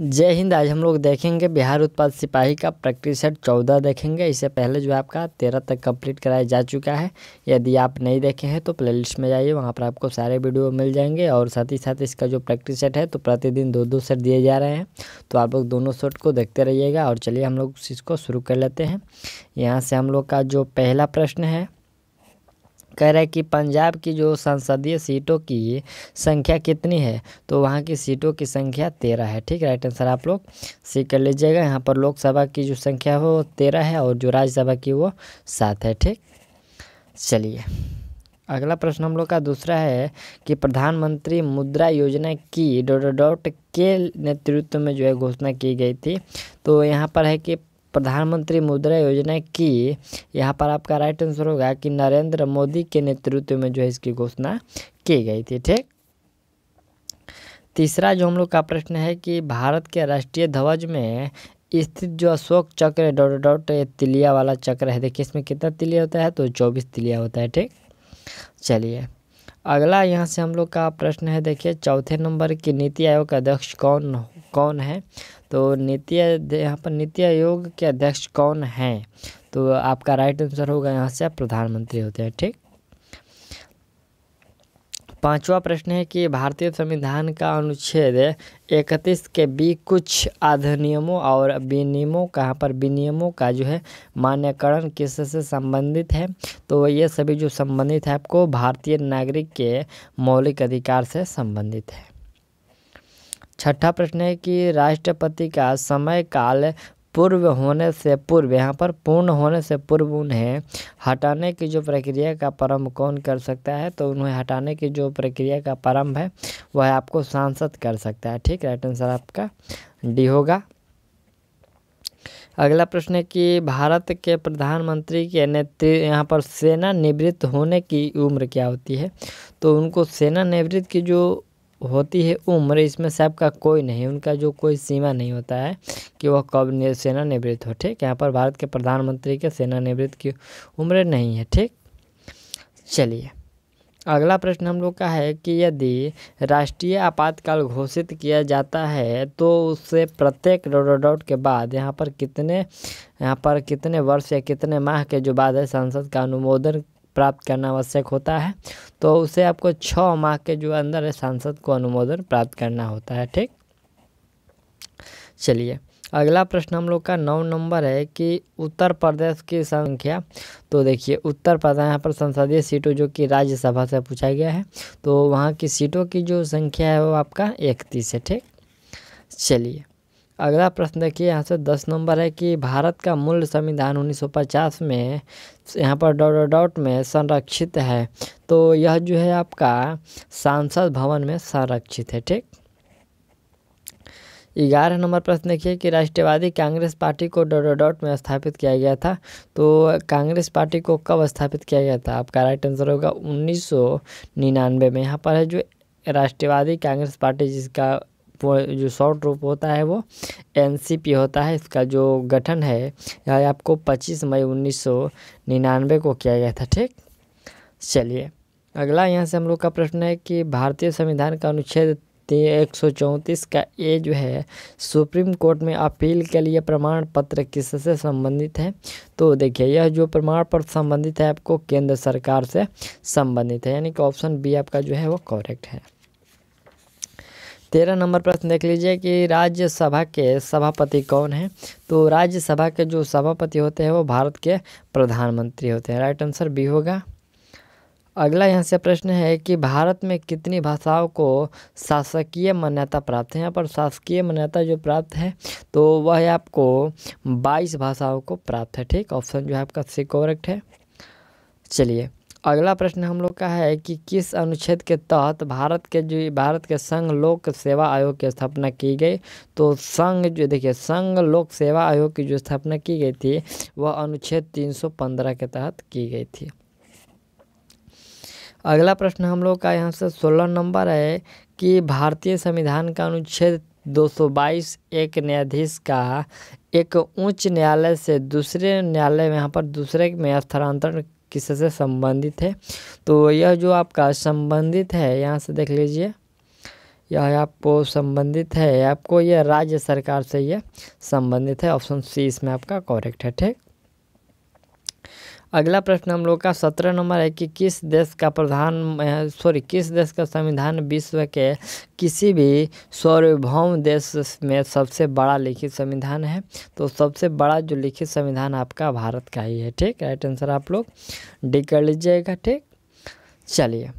जय हिंद आज हम लोग देखेंगे बिहार उत्पाद सिपाही का प्रैक्टिस सेट चौदह देखेंगे इससे पहले जो आपका तेरह तक कंप्लीट कराया जा चुका है यदि आप नहीं देखे हैं तो प्लेलिस्ट में जाइए वहां पर आपको सारे वीडियो मिल जाएंगे और साथ ही साथ इसका जो प्रैक्टिस सेट है तो प्रतिदिन दो दो सेट दिए जा रहे हैं तो आप लोग दोनों सेट को देखते रहिएगा और चलिए हम लोग इसको शुरू कर लेते हैं यहाँ से हम लोग का जो पहला प्रश्न है कह रहा है कि पंजाब की जो संसदीय सीटों की संख्या कितनी है तो वहाँ की सीटों की संख्या तेरह है ठीक राइट आंसर आप लोग सीख कर लीजिएगा यहाँ पर लोकसभा की जो संख्या वो तेरह है और जो राज्यसभा की वो सात है ठीक चलिए अगला प्रश्न हम लोग का दूसरा है कि प्रधानमंत्री मुद्रा योजना की डॉट डॉट के नेतृत्व में जो है घोषणा की गई थी तो यहाँ पर है कि प्रधानमंत्री मुद्रा योजना की यहाँ पर आपका राइट आंसर होगा कि नरेंद्र मोदी के नेतृत्व में जो है इसकी घोषणा की गई थी ठीक तीसरा जो हम लोग का प्रश्न है कि भारत के राष्ट्रीय ध्वज में स्थित जो अशोक चक्र है डॉट डॉट तिलिया वाला चक्र है देखिए इसमें कितना तिलिया होता है तो चौबीस तिलिया होता है ठीक चलिए अगला यहाँ से हम लोग का प्रश्न है देखिए चौथे नंबर की नीति आयोग का अध्यक्ष कौन कौन है तो नीति यहाँ पर नीति आयोग के अध्यक्ष कौन हैं तो आपका राइट आंसर होगा यहाँ से प्रधानमंत्री होते हैं ठीक पांचवा प्रश्न है कि भारतीय संविधान का अनुच्छेद इकतीस के बी कुछ अधिनियमों और विनियमों कहाँ पर विनियमों का जो है मान्यकरण किससे संबंधित है तो ये सभी जो संबंधित है आपको भारतीय नागरिक के मौलिक अधिकार से संबंधित है छठा प्रश्न है कि राष्ट्रपति का समय काल पूर्व होने से पूर्व यहाँ पर पूर्ण होने से पूर्व उन्हें हटाने की जो प्रक्रिया का प्रारंभ कौन कर सकता है तो उन्हें हटाने की जो प्रक्रिया का प्रारंभ है वह आपको सांसद कर सकता है ठीक राइट आंसर आपका डी होगा अगला प्रश्न है कि भारत के प्रधानमंत्री के नेतृत्व यहाँ पर सेना निवृत्त होने की उम्र क्या होती है तो उनको सेना निवृत्त की जो होती है उम्र इसमें सबका कोई नहीं उनका जो कोई सीमा नहीं होता है कि वह कब सेना निवृत्त हो ठीक यहाँ पर भारत के प्रधानमंत्री के सेना निवृत्त की उम्र नहीं है ठीक चलिए अगला प्रश्न हम लोग का है कि यदि राष्ट्रीय आपातकाल घोषित किया जाता है तो उससे प्रत्येक डॉट के बाद यहाँ पर कितने यहाँ पर कितने वर्ष या कितने माह के जो बाद है संसद का अनुमोदन प्राप्त करना आवश्यक होता है तो उसे आपको छ माह के जो अंदर है सांसद को अनुमोदन प्राप्त करना होता है ठीक चलिए अगला प्रश्न हम लोग का नौ नंबर है कि उत्तर प्रदेश की संख्या तो देखिए उत्तर प्रदेश यहाँ पर संसदीय सीटों जो कि राज्यसभा से पूछा गया है तो वहाँ की सीटों की जो संख्या है वो आपका इकतीस है ठीक चलिए अगला प्रश्न देखिए यहाँ से दस नंबर है कि भारत का मूल संविधान 1950 में यहाँ पर डॉट डॉट में संरक्षित है तो यह जो है आपका सांसद भवन में संरक्षित है ठीक ग्यारह नंबर प्रश्न देखिए कि राष्ट्रवादी कांग्रेस पार्टी को डॉट डॉट में स्थापित किया गया था तो कांग्रेस पार्टी को कब स्थापित किया गया था आपका राइट आंसर होगा उन्नीस में यहाँ पर है जो राष्ट्रवादी कांग्रेस पार्टी जिसका जो शॉर्ट रूप होता है वो एन होता है इसका जो गठन है यह आपको 25 मई उन्नीस को किया गया था ठीक चलिए अगला यहाँ से हम लोग का प्रश्न है कि भारतीय संविधान का अनुच्छेद एक सौ चौंतीस का ए जो है सुप्रीम कोर्ट में अपील के लिए प्रमाण पत्र किससे संबंधित है तो देखिए यह जो प्रमाण पत्र संबंधित है आपको केंद्र सरकार से संबंधित है यानी कि ऑप्शन बी आपका जो है वो करेक्ट है तेरह नंबर प्रश्न देख लीजिए कि राज्यसभा के सभापति कौन है तो राज्यसभा के जो सभापति होते हैं वो भारत के प्रधानमंत्री होते हैं राइट आंसर बी होगा अगला यहाँ से प्रश्न है कि भारत में कितनी भाषाओं को शासकीय मान्यता प्राप्त है यहाँ पर शासकीय मान्यता जो प्राप्त है तो वह आपको 22 भाषाओं को प्राप्त है ठीक ऑप्शन जो है आपका सी कोरेक्ट है चलिए अगला प्रश्न हम लोग का है कि किस अनुच्छेद के तहत भारत के जो भारत के संघ लोक सेवा आयोग की स्थापना की गई तो संघ जो देखिए संघ लोक सेवा आयोग की जो स्थापना की गई थी वह अनुच्छेद 315 के तहत की गई थी अगला प्रश्न हम लोग का यहाँ से सोलह नंबर है कि भारतीय संविधान का अनुच्छेद 222 एक न्यायाधीश का एक उच्च न्यायालय से दूसरे न्यायालय में यहाँ पर दूसरे में स्थानांतरण किससे संबंधित है तो यह जो आपका संबंधित है यहाँ से देख लीजिए यह आपको संबंधित है आपको यह राज्य सरकार से यह संबंधित है ऑप्शन सी इसमें आपका करेक्ट है ठीक अगला प्रश्न हम लोग का सत्रह नंबर है कि किस देश का प्रधान सॉरी किस देश का संविधान विश्व के किसी भी सार्वभौम देश में सबसे बड़ा लिखित संविधान है तो सबसे बड़ा जो लिखित संविधान आपका भारत का ही है ठीक राइट आंसर आप लोग डी कर लीजिएगा ठीक चलिए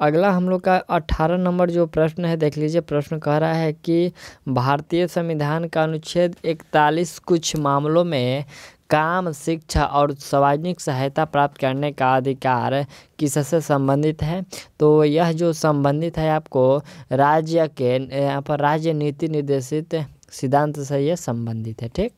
अगला हम लोग का अट्ठारह नंबर जो प्रश्न है देख लीजिए प्रश्न कह रहा है कि भारतीय संविधान का अनुच्छेद इकतालीस कुछ मामलों में काम शिक्षा और सामाजिक सहायता प्राप्त करने का अधिकार किससे संबंधित है तो यह जो संबंधित है आपको राज्य के यहाँ पर राज्य नीति निर्देशित सिद्धांत से यह संबंधित है ठीक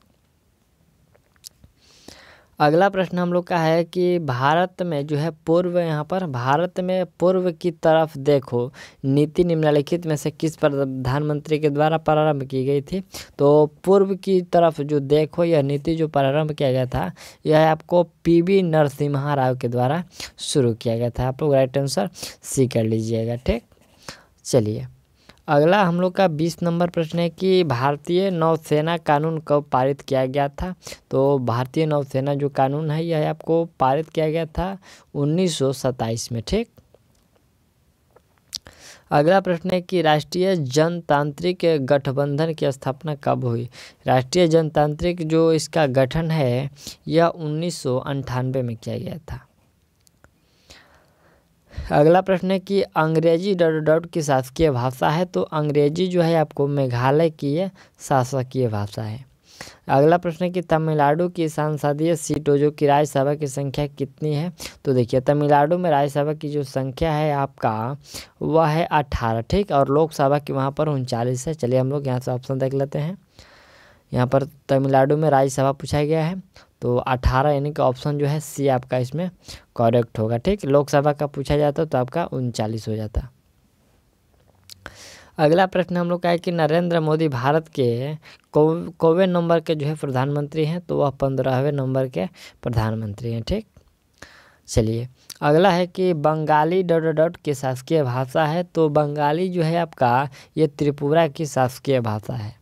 अगला प्रश्न हम लोग का है कि भारत में जो है पूर्व यहाँ पर भारत में पूर्व की तरफ देखो नीति निम्नलिखित में से किस प्रधानमंत्री के द्वारा प्रारंभ की गई थी तो पूर्व की तरफ जो देखो यह नीति जो प्रारंभ किया गया था यह आपको पी वी नरसिम्हा राव के द्वारा शुरू किया गया था आप लोग राइट आंसर सी कर लीजिएगा ठीक चलिए अगला हम लोग का बीस नंबर प्रश्न है कि भारतीय नौसेना कानून कब पारित किया गया था तो भारतीय नौसेना जो कानून है यह आपको पारित किया गया था उन्नीस में ठीक अगला प्रश्न है कि राष्ट्रीय जनतांत्रिक गठबंधन की स्थापना कब हुई राष्ट्रीय जनतांत्रिक जो इसका गठन है यह उन्नीस में किया गया था अगला प्रश्न है कि अंग्रेजी डॉट डॉट की शासकीय भाषा है तो अंग्रेजी जो है आपको मेघालय की शासकीय भाषा है अगला प्रश्न है कि तमिलनाडु की संसदीय सीटों जो कि राज्यसभा की संख्या कितनी है तो देखिए तमिलनाडु में राज्यसभा की जो संख्या है आपका वह है अट्ठारह ठीक और लोकसभा की वहाँ पर उनचालीस है चलिए हम लोग यहाँ से ऑप्शन देख लेते हैं यहाँ पर तमिलनाडु में राज्यसभा पूछा गया है तो 18 यानी कि ऑप्शन जो है सी आपका इसमें करेक्ट होगा ठीक लोकसभा का पूछा जाता तो आपका उनचालीस हो जाता अगला प्रश्न हम लोग का है कि नरेंद्र मोदी भारत के कौवे नंबर के जो है प्रधानमंत्री हैं तो वह पंद्रहवें नंबर के प्रधानमंत्री हैं ठीक चलिए अगला है कि बंगाली डॉट डॉट की शासकीय भाषा है तो बंगाली जो है आपका ये त्रिपुरा की शासकीय भाषा है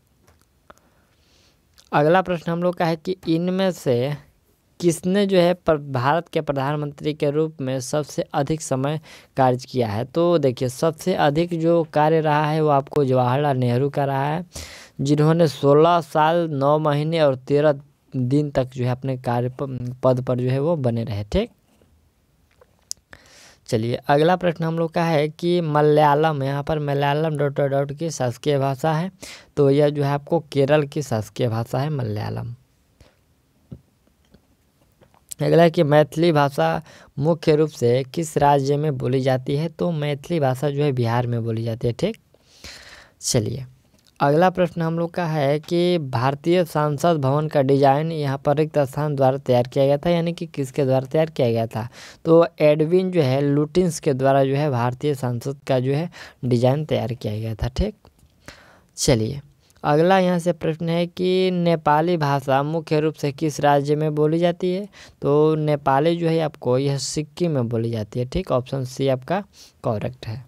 अगला प्रश्न हम लोग का है कि इनमें से किसने जो है पर भारत के प्रधानमंत्री के रूप में सबसे अधिक समय कार्य किया है तो देखिए सबसे अधिक जो कार्य रहा है वो आपको जवाहरलाल नेहरू का रहा है जिन्होंने 16 साल 9 महीने और 13 दिन तक जो है अपने कार्य पद पर जो है वो बने रहे ठीक चलिए अगला प्रश्न हम लोग का है कि मलयालम यहाँ पर मलयालम डॉट डॉट की शासकीय भाषा है तो यह जो है आपको केरल की शासकीय भाषा है मलयालम अगला है कि मैथिली भाषा मुख्य रूप से किस राज्य में बोली जाती है तो मैथिली भाषा जो है बिहार में बोली जाती है ठीक चलिए अगला प्रश्न हम लोग का है कि भारतीय संसद भवन का डिजाइन यहाँ पर रिक्त स्थान द्वारा तैयार किया गया था यानी कि किसके द्वारा तैयार किया गया था तो एडविन जो है लुटिन्स के द्वारा जो है भारतीय संसद का जो है डिजाइन तैयार किया गया था ठीक चलिए अगला यहाँ से प्रश्न है कि नेपाली भाषा मुख्य रूप से किस राज्य में बोली जाती है तो नेपाली जो है आपको यह सिक्किम में बोली जाती है ठीक ऑप्शन सी आपका करेक्ट है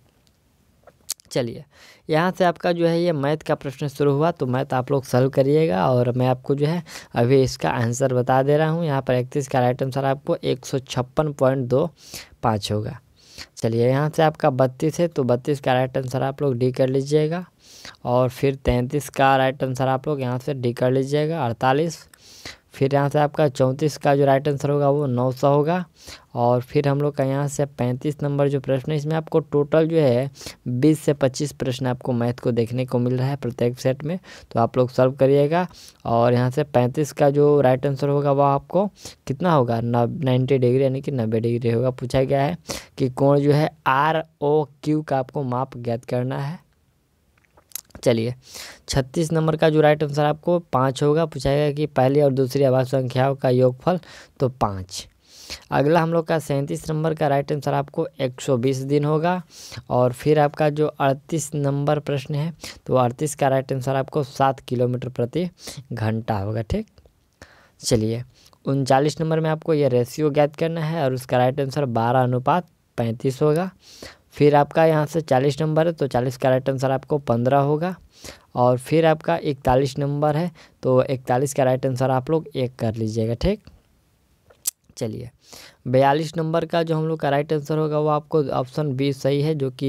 चलिए यहाँ से आपका जो है ये मैथ का प्रश्न शुरू हुआ तो मैथ आप लोग सॉल्व करिएगा और मैं आपको जो है अभी इसका आंसर बता दे रहा हूँ यहाँ पर इकतीस का राइट आंसर आपको एक सौ छप्पन पॉइंट दो पाँच होगा चलिए यहाँ से आपका बत्तीस है तो बत्तीस का राइट आंसर आप लोग डी कर लीजिएगा और फिर तैंतीस का राइट आंसर आप लोग यहाँ से डी कर लीजिएगा अड़तालीस फिर यहाँ से आपका चौंतीस का जो राइट आंसर होगा वो नौ सौ होगा और फिर हम लोग का यहाँ से पैंतीस नंबर जो प्रश्न है इसमें आपको टोटल जो है बीस से पच्चीस प्रश्न आपको मैथ को देखने को मिल रहा है प्रत्येक सेट में तो आप लोग सॉल्व करिएगा और यहाँ से पैंतीस का जो राइट आंसर होगा वो आपको कितना होगा नाइन्टी डिग्री यानी कि नब्बे डिग्री होगा पूछा गया है कि कौन जो है आर ओ क्यू का आपको माप ज्ञात करना है चलिए छत्तीस नंबर का जो राइट आंसर आपको पाँच होगा पूछाएगा कि पहली और दूसरी आवास संख्याओं का योगफल तो पाँच अगला हम लोग का सैंतीस नंबर का राइट आंसर आपको 120 दिन होगा और फिर आपका जो अड़तीस नंबर प्रश्न है तो अड़तीस का राइट आंसर आपको सात किलोमीटर प्रति घंटा होगा ठीक चलिए उनचालीस नंबर में आपको यह रेशियो ज्ञात करना है और उसका राइट आंसर बारह अनुपात पैंतीस होगा फिर आपका यहाँ से चालीस नंबर है तो चालीस का राइट आंसर आपको पंद्रह होगा और फिर आपका इकतालीस नंबर है तो इकतालीस का राइट आंसर आप लोग एक कर लीजिएगा ठीक चलिए बयालीस नंबर का जो हम लोग का राइट आंसर होगा वो आपको ऑप्शन बी सही है जो कि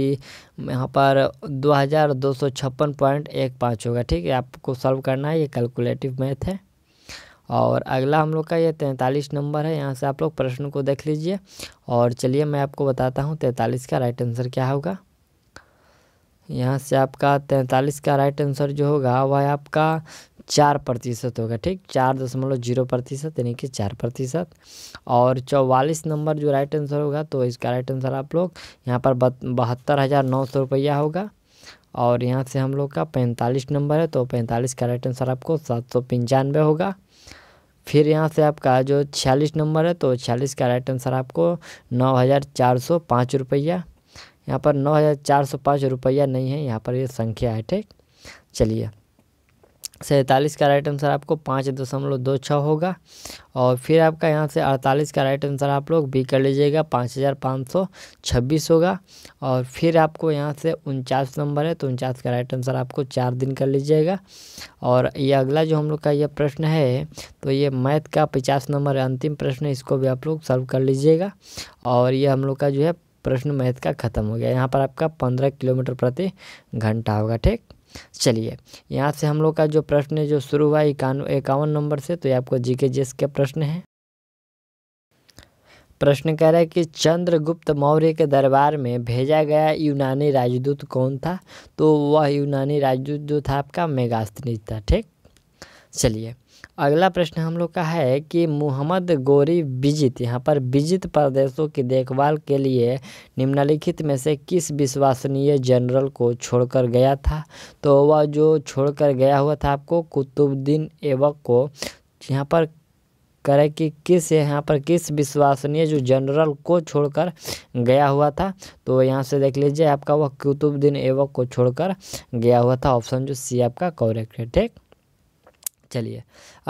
यहाँ पर दो हज़ार दो सौ छप्पन पॉइंट एक पाँच होगा ठीक है आपको सॉल्व करना है ये कैलकुलेटिव मैथ है और अगला हम लोग का ये तैंतालीस नंबर है यहाँ से आप लोग प्रश्न को देख लीजिए और चलिए मैं आपको बताता हूँ तैंतालीस का राइट आंसर क्या होगा यहाँ से आपका तैंतालीस का राइट आंसर जो होगा वह आपका चार प्रतिशत होगा ठीक चार दशमलव जीरो प्रतिशत यानी कि चार प्रतिशत और चौवालीस नंबर जो राइट आंसर होगा तो इसका राइट आंसर आप लोग यहाँ पर बहत्तर हज़ार नौ सौ रुपया होगा और यहाँ से हम लोग का पैंतालीस नंबर है तो पैंतालीस का राइट आंसर आपको सात सौ पंचानवे होगा फिर यहाँ से आपका जो छियालीस नंबर है तो छियालीस का राइट आंसर आपको नौ हज़ार चार सौ पाँच रुपया यहाँ पर नौ हज़ार चार सौ पाँच रुपया नहीं है यहाँ पर ये संख्या है ठीक चलिए सैंतालीस का राइट आंसर आपको पाँच दशमलव दो छः होगा और फिर आपका यहाँ से अड़तालीस का राइट आंसर आप लोग बी कर लीजिएगा पाँच हज़ार पाँच सौ छब्बीस होगा और फिर आपको यहाँ से उनचास नंबर है तो उनचास का राइट आंसर आपको चार दिन कर लीजिएगा और ये अगला जो हम लोग का ये प्रश्न है तो ये मैथ का पचास नंबर अंतिम प्रश्न है इसको भी आप लोग सॉल्व कर लीजिएगा और ये हम लोग का जो है प्रश्न मैथ का ख़त्म हो गया यहाँ पर आपका पंद्रह किलोमीटर प्रति घंटा होगा ठीक चलिए यहाँ से हम लोग का जो प्रश्न है जो शुरू हुआ इक्यावन नंबर से तो ये आपको जी के जी के प्रश्न है प्रश्न कह रहा है कि चंद्रगुप्त मौर्य के दरबार में भेजा गया यूनानी राजदूत कौन था तो वह यूनानी राजदूत जो था आपका मेगास्तनीज था ठीक चलिए अगला प्रश्न हम लोग का है कि मोहम्मद गोरी विजित यहाँ पर विजित प्रदेशों की देखभाल के लिए निम्नलिखित में से किस विश्वसनीय जनरल को छोड़कर गया था तो वह जो छोड़कर गया हुआ था आपको कुतुबुद्दीन ऐबक को यहाँ पर करे कि किस यहाँ पर किस विश्वसनीय जो जनरल को छोड़कर गया हुआ था तो यहाँ से देख लीजिए आपका वह कुतुबुद्दीन ऐबक को छोड़कर गया हुआ था ऑप्शन जो सी आपका करेक्ट है ठीक चलिए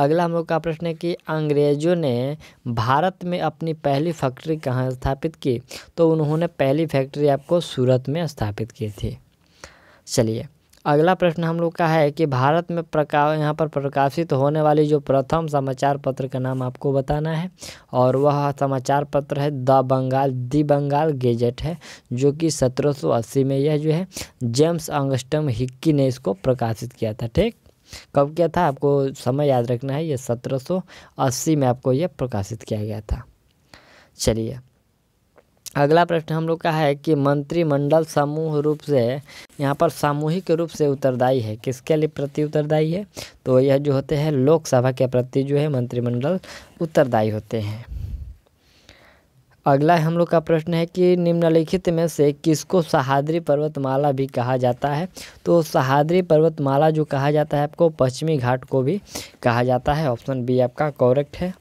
अगला हम लोग का प्रश्न है कि अंग्रेज़ों ने भारत में अपनी पहली फैक्ट्री कहाँ स्थापित की तो उन्होंने पहली फैक्ट्री आपको सूरत में स्थापित की थी चलिए अगला प्रश्न हम लोग का है कि भारत में प्रका यहाँ पर प्रकाशित होने वाली जो प्रथम समाचार पत्र का नाम आपको बताना है और वह समाचार पत्र है the Bengal the Bengal Gazette है जो कि 1780 में यह जो है जेम्स अंगस्टम हिक्की ने इसको प्रकाशित किया था ठीक कब किया था आपको समय याद रखना है ये 1780 में आपको ये प्रकाशित किया गया था चलिए अगला प्रश्न हम लोग का है कि मंत्रिमंडल समूह रूप से यहाँ पर सामूहिक रूप से उत्तरदायी है किसके लिए प्रति उत्तरदायी है तो यह जो होते हैं लोकसभा के प्रति जो है मंत्रिमंडल उत्तरदायी होते हैं अगला हम लोग का प्रश्न है कि निम्नलिखित में से किसको सहाद्री पर्वतमाला भी कहा जाता है तो सहाद्री पर्वतमाला जो कहा जाता है आपको पश्चिमी घाट को भी कहा जाता है ऑप्शन बी आपका करेक्ट है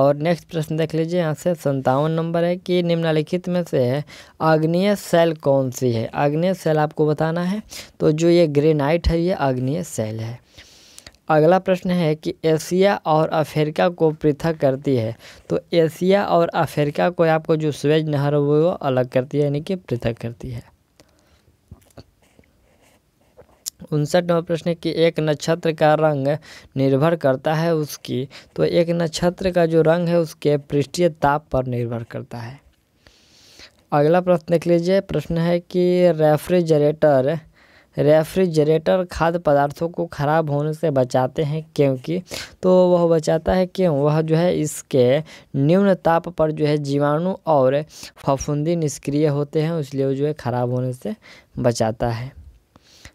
और नेक्स्ट प्रश्न देख लीजिए यहाँ से संतावन नंबर है कि निम्नलिखित में से है आग्नेय सेल कौन सी है अग्नेय सेल आपको बताना है तो जो ये ग्रेनाइट है ये आग्नेय सेल है अगला प्रश्न है कि एशिया और अफ्रीका को पृथक करती है तो एशिया और अफ्रीका को आपको जो स्वेज नहर वो अलग करती है यानी कि पृथक करती है उनसठ नंबर प्रश्न कि एक नक्षत्र का रंग निर्भर करता है उसकी तो एक नक्षत्र का जो रंग है उसके पृष्ठीय ताप पर निर्भर करता है अगला प्रश्न देख लीजिए प्रश्न है कि रेफ्रिजरेटर रेफ्रिजरेटर खाद्य पदार्थों को ख़राब होने से बचाते हैं क्योंकि तो वह बचाता है क्यों वह जो है इसके निम्न ताप पर जो है जीवाणु और फफूंदी निष्क्रिय होते हैं इसलिए वो जो है ख़राब होने से बचाता है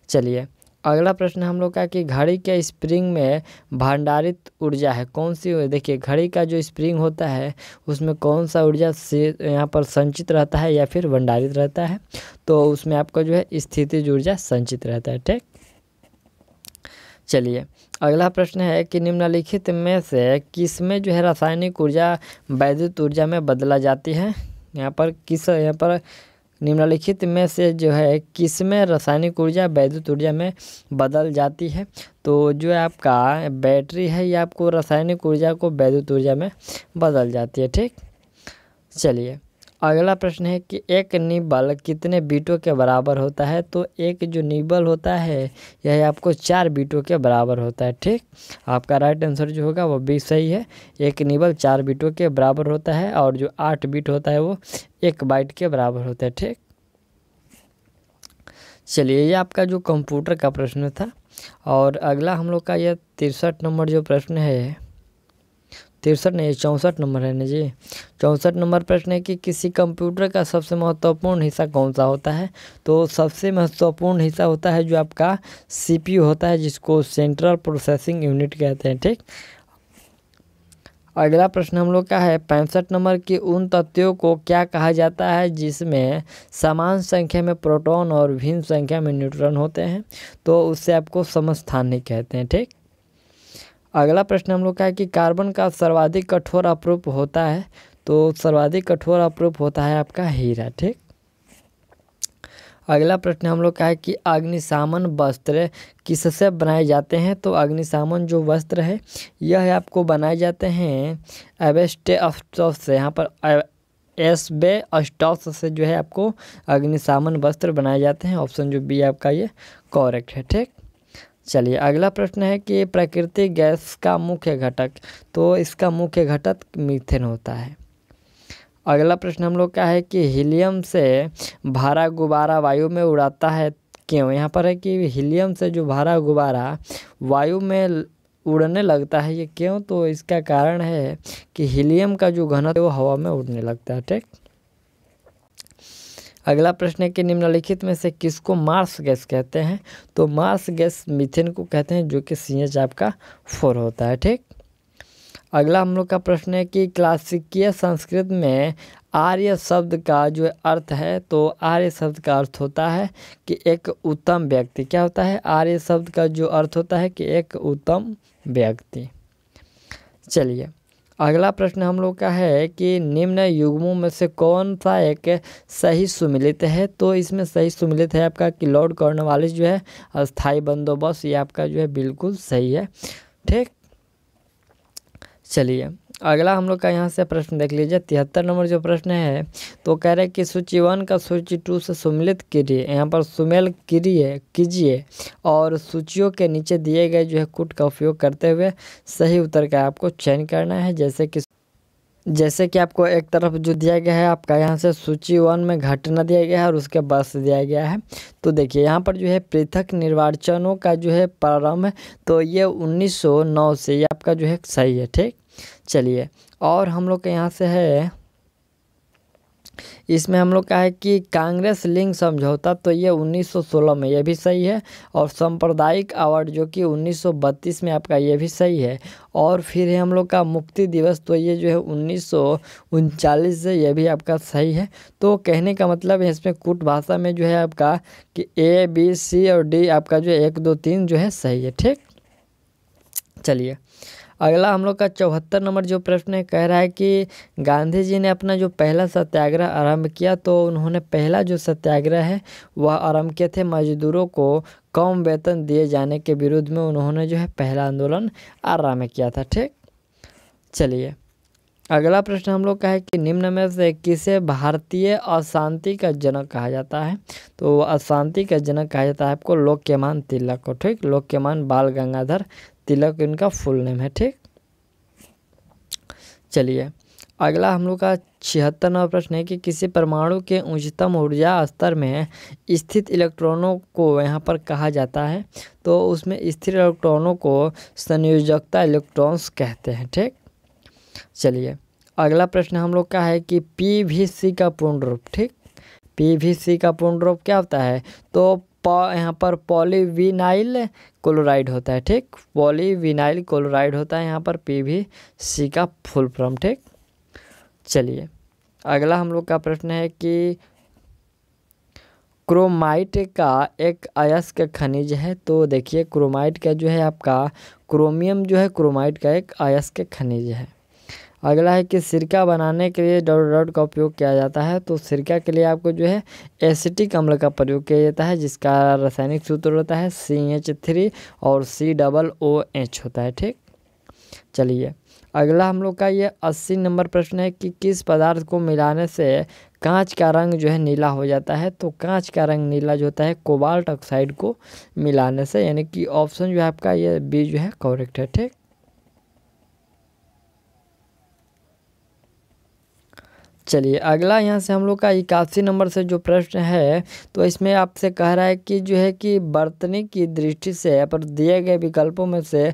चलिए अगला प्रश्न हम लोग का कि घड़ी के स्प्रिंग में भंडारित ऊर्जा है कौन सी देखिए घड़ी का जो स्प्रिंग होता है उसमें कौन सा ऊर्जा से यहाँ पर संचित रहता है या फिर भंडारित रहता है तो उसमें आपका जो है स्थिति ऊर्जा संचित रहता है ठीक चलिए अगला प्रश्न है कि निम्नलिखित में से किस में जो है रासायनिक ऊर्जा वैद्युत ऊर्जा में बदला जाती है यहाँ पर किस यहाँ पर निम्नलिखित में से जो है किस में रासायनिक ऊर्जा वैद्युत ऊर्जा में बदल जाती है तो जो आपका बैटरी है ये आपको रासायनिक ऊर्जा को वैद्युत ऊर्जा में बदल जाती है ठीक चलिए अगला प्रश्न है कि एक निबल कितने बीटों के बराबर होता है तो एक जो निबल होता है यह आपको चार बीटों के बराबर होता है ठीक आपका राइट आंसर जो होगा वो बी सही है एक निबल चार बीटों के बराबर होता है और जो आठ बीट होता है वो एक बाइट के बराबर होता है ठीक चलिए ये आपका जो कंप्यूटर का प्रश्न था और अगला हम लोग का यह तिरसठ नंबर जो प्रश्न है तिरसठ नहीं चौंसठ नंबर है ना जी चौंसठ नंबर प्रश्न है कि किसी कंप्यूटर का सबसे महत्वपूर्ण हिस्सा कौन सा होता है तो सबसे महत्वपूर्ण हिस्सा होता है जो आपका सीपीयू होता है जिसको सेंट्रल प्रोसेसिंग यूनिट कहते हैं ठीक अगला प्रश्न हम लोग का है पैंसठ नंबर की उन तथ्यों को क्या कहा जाता है जिसमें समान संख्या में प्रोटॉन और भिन्न संख्या में न्यूट्रॉन होते हैं तो उससे आपको समस्थानिक कहते हैं ठीक अगला प्रश्न हम लोग का है कि कार्बन का सर्वाधिक कठोर अपरूप होता है तो सर्वाधिक कठोर अपरूप होता है आपका हीरा ठीक अगला प्रश्न हम लोग का है कि अग्निशामन वस्त्र किससे बनाए जाते हैं तो अग्निशामन जो वस्त्र है यह आपको बनाए जाते हैं एवेस्टे स्टॉफ से यहाँ पर एसबे बे से जो है आपको अग्निशामन वस्त्र बनाए जाते हैं ऑप्शन जो बी आपका ये कॉरेक्ट है ठीक चलिए अगला प्रश्न है कि प्राकृतिक गैस का मुख्य घटक तो इसका मुख्य घटक मीथेन होता है अगला प्रश्न हम लोग का है कि हीलियम से भारा गुब्बारा वायु में उड़ाता है क्यों यहाँ पर है कि हीलियम से जो भारा गुब्बारा वायु में उड़ने लगता है ये क्यों तो इसका कारण है कि हीलियम का जो घनत्व वो हवा में उड़ने लगता है ठीक अगला प्रश्न है कि निम्नलिखित में से किसको मार्स गैस कहते हैं तो मार्स गैस मिथेन को कहते हैं जो कि सी एच आपका फोर होता है ठीक अगला हम लोग का प्रश्न है कि क्लासिकीय संस्कृत में आर्य शब्द का जो अर्थ है तो आर्य शब्द का अर्थ होता है कि एक उत्तम व्यक्ति क्या होता है आर्य शब्द का जो अर्थ होता है कि एक उत्तम व्यक्ति चलिए अगला प्रश्न हम लोग का है कि निम्न युग्मों में से कौन सा एक सही सुमिलित है तो इसमें सही सुमिलित है आपका कि लॉर्ड कॉर्नवालिस जो है अस्थाई बंदोबस्त ये आपका जो है बिल्कुल सही है ठीक चलिए अगला हम लोग का यहाँ से प्रश्न देख लीजिए तिहत्तर नंबर जो प्रश्न है तो कह रहे हैं कि सूची वन का सूची टू से सुमिलित कीजिए यहाँ पर सुमेल करिए कीजिए और सूचियों के नीचे दिए गए जो है कुट का उपयोग करते हुए सही उत्तर का आपको चयन करना है जैसे कि जैसे कि आपको एक तरफ जो दिया गया है आपका यहाँ से सूची वन में घटना दिया गया है और उसके बाद से दिया गया है तो देखिए यहाँ पर जो है पृथक निर्वाचनों का जो है प्रारंभ तो ये 1909 से ये आपका जो है सही है ठीक चलिए और हम लोग के यहाँ से है इसमें हम लोग का है कि कांग्रेस लिंग समझौता तो ये 1916 में ये भी सही है और सांप्रदायिक अवार्ड जो कि 1932 में आपका ये भी सही है और फिर है हम लोग का मुक्ति दिवस तो ये जो है उन्नीस से ये भी आपका सही है तो कहने का मतलब है इसमें कूट भाषा में जो है आपका कि ए बी सी और डी आपका जो है एक दो तीन जो है सही है ठीक चलिए अगला हम लोग का चौहत्तर नंबर जो प्रश्न है कह रहा है कि गांधी जी ने अपना जो पहला सत्याग्रह आरंभ किया तो उन्होंने पहला जो सत्याग्रह है वह आरंभ किए थे मजदूरों को कम वेतन दिए जाने के विरुद्ध में उन्होंने जो है पहला आंदोलन आरंभ किया था ठीक चलिए अगला प्रश्न हम लोग का है कि निम्न में से किसे भारतीय अशांति का जनक कहा जाता है तो अशांति का जनक कहा जाता है आपको लोक्यमान तिलक को ठीक लोक्यमान बाल गंगाधर तिलक इनका फुल नेम है ठीक चलिए अगला हम लोग का छिहत्तर नंबर प्रश्न है कि किसी परमाणु के उच्चतम ऊर्जा स्तर में स्थित इलेक्ट्रॉनों को यहाँ पर कहा जाता है तो उसमें स्थिर इलेक्ट्रॉनों को संयोजकता इलेक्ट्रॉन्स कहते हैं ठीक चलिए अगला प्रश्न हम लोग का है कि सी का पूर्ण रूप ठीक सी का पूर्ण रूप क्या होता है तो यहाँ पर पॉलीविनाइल क्लोराइड होता है ठीक पॉलीविनाइल क्लोराइड होता है यहाँ पर पी वी सी का फुल फॉर्म ठीक चलिए अगला हम लोग का प्रश्न है कि क्रोमाइट का एक अयस्क खनिज है तो देखिए क्रोमाइट का जो है आपका क्रोमियम जो है क्रोमाइट का एक अयस्क खनिज है अगला है कि सिरका बनाने के लिए डॉट डॉट का उपयोग किया जाता है तो सिरका के लिए आपको जो है एसिटिक अम्ल का प्रयोग किया जाता है जिसका रासायनिक सूत्र होता है सी एच थ्री और सी डबल ओ एच होता है ठीक चलिए अगला हम लोग का ये अस्सी नंबर प्रश्न है कि किस पदार्थ को मिलाने से कांच का रंग जो है नीला हो जाता है तो कांच का रंग नीला जो होता है कोबाल्ट ऑक्साइड को मिलाने से यानी कि ऑप्शन जो है आपका ये बी जो है करेक्ट है ठीक चलिए अगला यहाँ से हम लोग का इक्यासी नंबर से जो प्रश्न है तो इसमें आपसे कह रहा है कि जो है कि बर्तनी की दृष्टि से पर दिए गए विकल्पों में से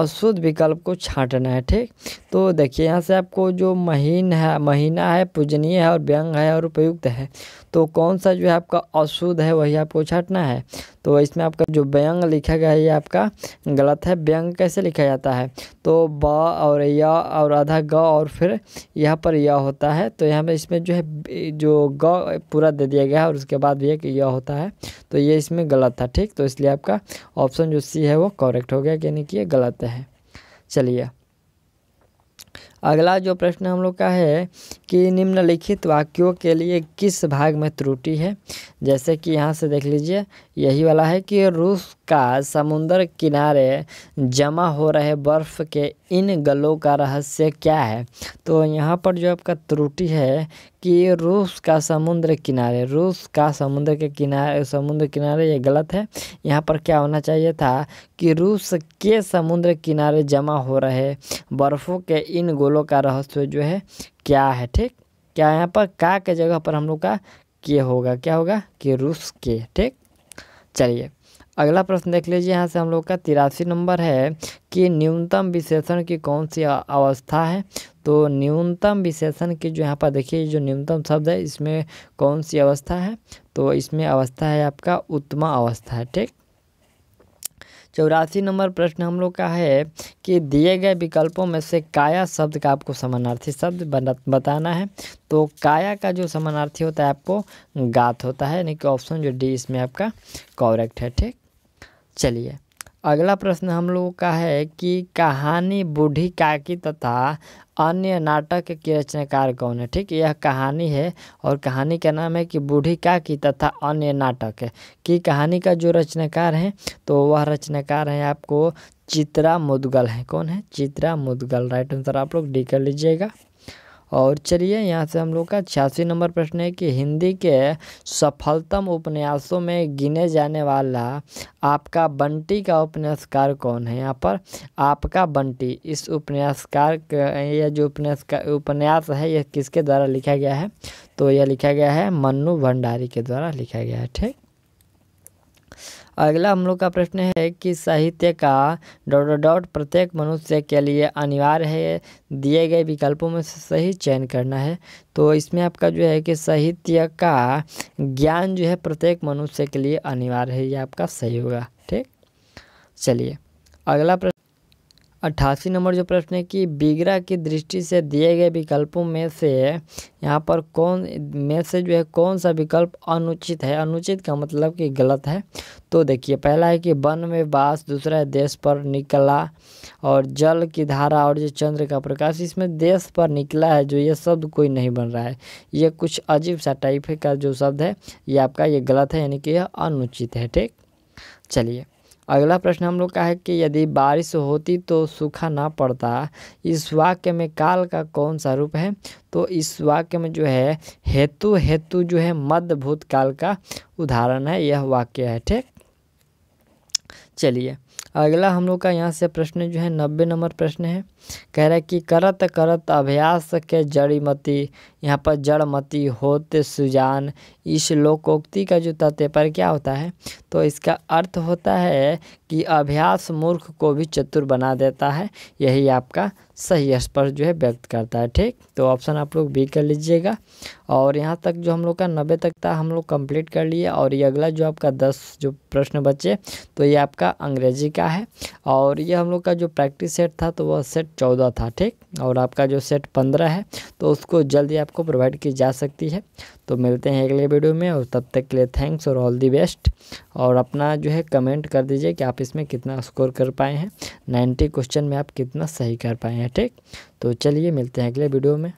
अशुद्ध विकल्प को छांटना है ठीक तो देखिए यहाँ से आपको जो महीन है महीना है पूजनीय है और व्यंग है और उपयुक्त है तो कौन सा जो है आपका अशुद्ध है वही आपको छाटना है तो इसमें आपका जो व्यंग लिखा गया है ये आपका गलत है व्यंग कैसे लिखा जाता है तो ब और य और आधा ग और फिर यहाँ पर य होता है तो यहाँ पर इसमें जो है जो ग पूरा दे दिया गया है और उसके बाद भी एक य होता है तो ये इसमें गलत था ठीक तो इसलिए आपका ऑप्शन जो सी है वो करेक्ट हो गया यानी कि ये गलत है चलिए अगला जो प्रश्न हम लोग का है कि निम्नलिखित वाक्यों के लिए किस भाग में त्रुटि है जैसे कि यहाँ से देख लीजिए यही वाला है कि रूस का समुंदर किनारे जमा हो रहे बर्फ़ के इन गलों का रहस्य क्या है तो यहाँ पर जो आपका त्रुटि है कि रूस का समुद्र किनारे रूस का समुद्र के किनारे समुद्र किनारे ये गलत है यहाँ पर क्या होना चाहिए था कि रूस के समुद्र किनारे जमा हो रहे बर्फ़ों के इन गोलों बोलो का रहस्य जो है क्या है ठीक क्या यहाँ पर का के जगह पर हम लोग का के होगा क्या होगा के रूस के ठीक चलिए अगला प्रश्न देख लीजिए यहाँ से हम लोग का तिरासी नंबर है कि न्यूनतम विशेषण की कौन सी अवस्था है तो न्यूनतम विशेषण की जो यहाँ पर देखिए जो न्यूनतम शब्द है इसमें कौन सी अवस्था है तो इसमें अवस्था है आपका उत्तम अवस्था है ठीक चौरासी नंबर प्रश्न हम लोग का है कि दिए गए विकल्पों में से काया शब्द का आपको समानार्थी शब्द बताना है तो काया का जो समानार्थी होता है आपको गात होता है यानी कि ऑप्शन जो डी इसमें आपका कॉरेक्ट है ठीक चलिए अगला प्रश्न हम लोगों का है कि कहानी बूढ़ी काकी तथा अन्य नाटक के रचनाकार कौन है ठीक यह कहानी है और कहानी का नाम है कि बूढ़ी काकी तथा अन्य नाटक है कि कहानी का जो रचनाकार हैं तो वह रचनाकार हैं आपको चित्रा मुदगल है कौन है चित्रा मुदगल राइट आंसर आप लोग डी कर लीजिएगा और चलिए यहाँ से हम लोग का छियासी नंबर प्रश्न है कि हिंदी के सफलतम उपन्यासों में गिने जाने वाला आपका बंटी का उपन्यासकार कौन है यहाँ पर आपका बंटी इस उपन्यासकार यह जो उपन्यास उपन्यास है यह किसके द्वारा लिखा गया है तो यह लिखा गया है मन्नू भंडारी के द्वारा लिखा गया है ठीक अगला हम लोग का प्रश्न है कि साहित्य का डॉट डॉट प्रत्येक मनुष्य के लिए अनिवार्य है दिए गए विकल्पों में से सही चयन करना है तो इसमें आपका जो है कि साहित्य का ज्ञान जो है प्रत्येक मनुष्य के लिए अनिवार्य है ये आपका सही होगा ठीक चलिए अगला प्रश्न अट्ठासी नंबर जो प्रश्न है कि बिगरा की दृष्टि से दिए गए विकल्पों में से यहाँ पर कौन में से जो है कौन सा विकल्प अनुचित है अनुचित का मतलब कि गलत है तो देखिए पहला है कि वन में बास दूसरा है देश पर निकला और जल की धारा और जो चंद्र का प्रकाश इसमें देश पर निकला है जो ये शब्द कोई नहीं बन रहा है ये कुछ अजीब सा टाइप का जो शब्द है ये आपका ये गलत है यानी कि यह अनुचित है ठीक चलिए अगला प्रश्न हम लोग का है कि यदि बारिश होती तो सूखा ना पड़ता इस वाक्य में काल का कौन सा रूप है तो इस वाक्य में जो है हेतु हेतु जो है मध्य भूतकाल का उदाहरण है यह वाक्य है ठीक चलिए अगला हम लोग का यहाँ से प्रश्न जो है नब्बे नंबर प्रश्न है कह रहा है कि करत करत अभ्यास के जड़ीमती यहाँ पर जड़मती होते सुजान इस लोकोक्ति का जो तथ्य पर क्या होता है तो इसका अर्थ होता है कि अभ्यास मूर्ख को भी चतुर बना देता है यही आपका सही स्पर्श जो है व्यक्त करता है ठीक तो ऑप्शन आप लोग बी कर लीजिएगा और यहाँ तक जो हम लोग का नब्बे तक था हम लोग कंप्लीट कर लिए और ये अगला जो आपका दस जो प्रश्न बचे तो ये आपका अंग्रेजी जी का है और ये हम लोग का जो प्रैक्टिस सेट था तो वह सेट चौदह था ठीक और आपका जो सेट पंद्रह है तो उसको जल्दी आपको प्रोवाइड की जा सकती है तो मिलते हैं अगले वीडियो में और तब तक के लिए थैंक्स और ऑल दी बेस्ट और अपना जो है कमेंट कर दीजिए कि आप इसमें कितना स्कोर कर पाए हैं नाइन्टी क्वेश्चन में आप कितना सही कर पाए हैं ठीक तो चलिए मिलते हैं अगले वीडियो में